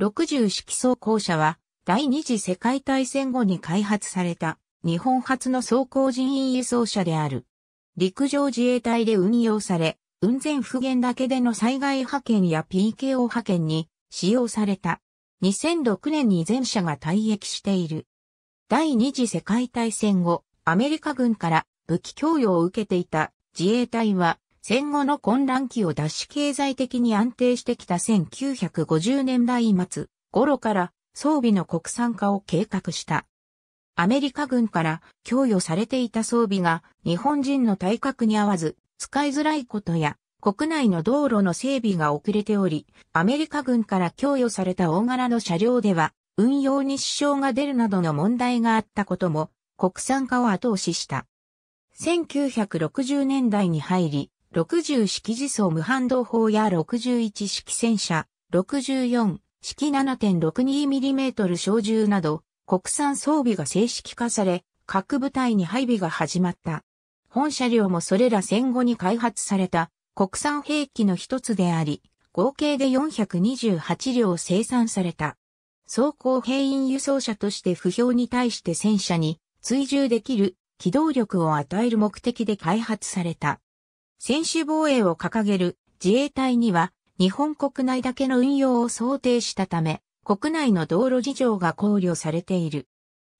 60式装甲車は、第二次世界大戦後に開発された、日本初の装甲人員輸送車である。陸上自衛隊で運用され、雲仙普賢けでの災害派遣や PKO 派遣に使用された。2006年に全車が退役している。第二次世界大戦後、アメリカ軍から武器供与を受けていた自衛隊は戦後の混乱期を脱し経済的に安定してきた1950年代末頃から装備の国産化を計画した。アメリカ軍から供与されていた装備が日本人の体格に合わず使いづらいことや国内の道路の整備が遅れており、アメリカ軍から供与された大柄の車両では運用に支障が出るなどの問題があったことも国産化を後押しした。1960年代に入り、60式自走無反動砲や61式戦車、64式 7.62mm 小銃など、国産装備が正式化され、各部隊に配備が始まった。本車両もそれら戦後に開発された国産兵器の一つであり、合計で428両生産された。装甲兵員輸送車として不評に対して戦車に追従できる機動力を与える目的で開発された。専守防衛を掲げる自衛隊には日本国内だけの運用を想定したため、国内の道路事情が考慮されている。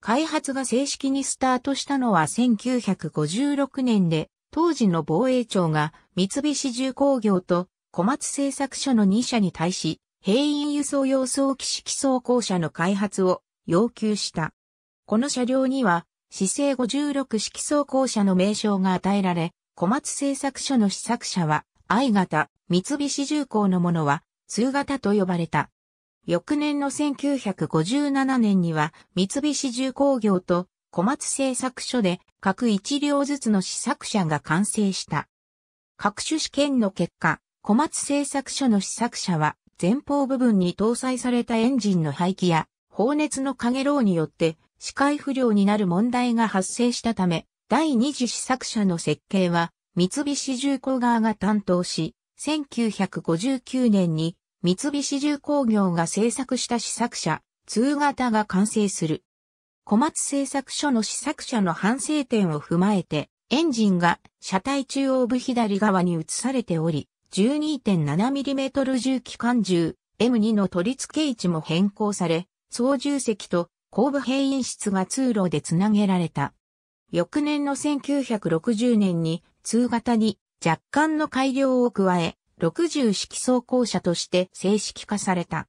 開発が正式にスタートしたのは1956年で、当時の防衛庁が三菱重工業と小松製作所の2社に対し、兵員輸送用装機式装甲車の開発を要求した。この車両には、姿勢56式装甲車の名称が与えられ、小松製作所の試作車は、I 型、三菱重工のものは、通型と呼ばれた。翌年の1957年には、三菱重工業と小松製作所で各一両ずつの試作車が完成した。各種試験の結果、小松製作所の試作車は、前方部分に搭載されたエンジンの排気や、放熱の影げによって、視界不良になる問題が発生したため、第二次試作車の設計は三菱重工側が担当し、1959年に三菱重工業が制作した試作車、2型が完成する。小松製作所の試作車の反省点を踏まえて、エンジンが車体中央部左側に移されており、12.7mm 重機関銃 M2 の取り付け位置も変更され、操縦席と後部閉因室が通路でつなげられた。翌年の1960年に通型に若干の改良を加え、60式装甲車として正式化された。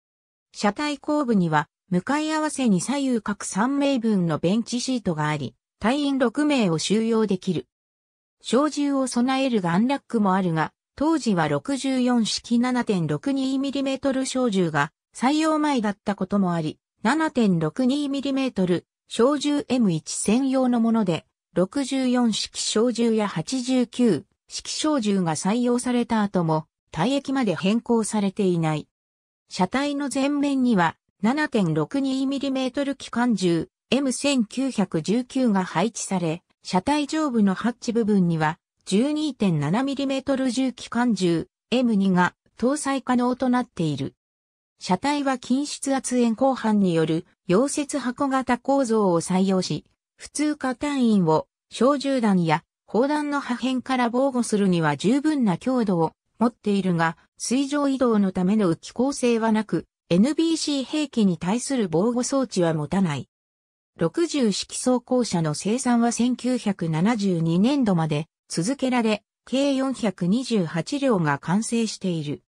車体後部には向かい合わせに左右各3名分のベンチシートがあり、隊員6名を収容できる。小銃を備えるガンラックもあるが、当時は64式 7.62mm 小銃が採用前だったこともあり、7.62mm 小銃 M1 専用のもので64式小銃や89式小銃が採用された後も、退役まで変更されていない。車体の前面には 7.62mm 機関銃 M1919 が配置され、車体上部のハッチ部分には 12.7mm 銃機関銃 M2 が搭載可能となっている。車体は近質圧円鋼板による溶接箱型構造を採用し、普通科単位を小銃弾や砲弾の破片から防護するには十分な強度を持っているが、水上移動のための浮き構成はなく、NBC 兵器に対する防護装置は持たない。60式装甲車の生産は1972年度まで続けられ、計428両が完成している。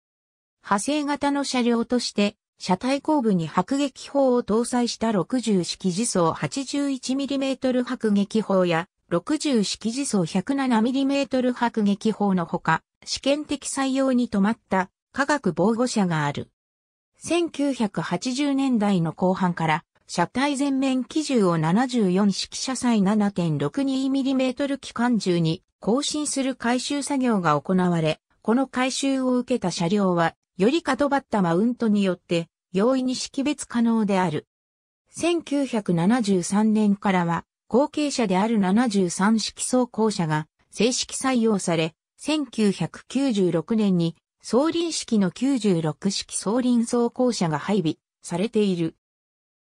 派生型の車両として車体後部に迫撃砲を搭載した60式自走 81mm 迫撃砲や60式自走 107mm 迫撃砲のほか、試験的採用に止まった化学防護車がある。1980年代の後半から車体前面基準を74式車載 7.62mm 機関銃に更新する回収作業が行われ、この回収を受けた車両はより角張ったマウントによって容易に識別可能である。1973年からは、後継者である73式装甲車が正式採用され、1996年に総輪式の96式総輪装甲車が配備されている。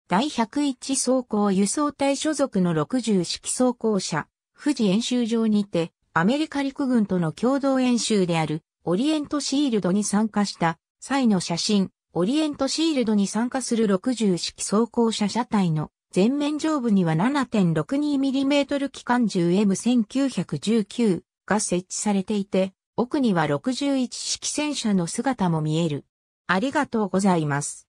第101装甲輸送隊所属の60式装甲車、富士演習場にて、アメリカ陸軍との共同演習であるオリエントシールドに参加した際の写真、オリエントシールドに参加する60式装甲車車体の前面上部には 7.62mm 機関銃 M1919 が設置されていて、奥には61式戦車の姿も見える。ありがとうございます。